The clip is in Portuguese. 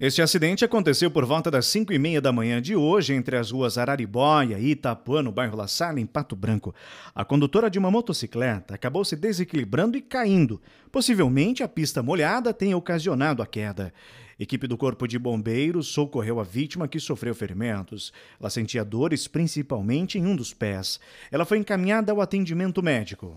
Este acidente aconteceu por volta das 5 e meia da manhã de hoje entre as ruas Araribóia e Itapuã, no bairro La Salle, em Pato Branco. A condutora de uma motocicleta acabou se desequilibrando e caindo. Possivelmente a pista molhada tenha ocasionado a queda. Equipe do Corpo de Bombeiros socorreu a vítima que sofreu ferimentos. Ela sentia dores principalmente em um dos pés. Ela foi encaminhada ao atendimento médico.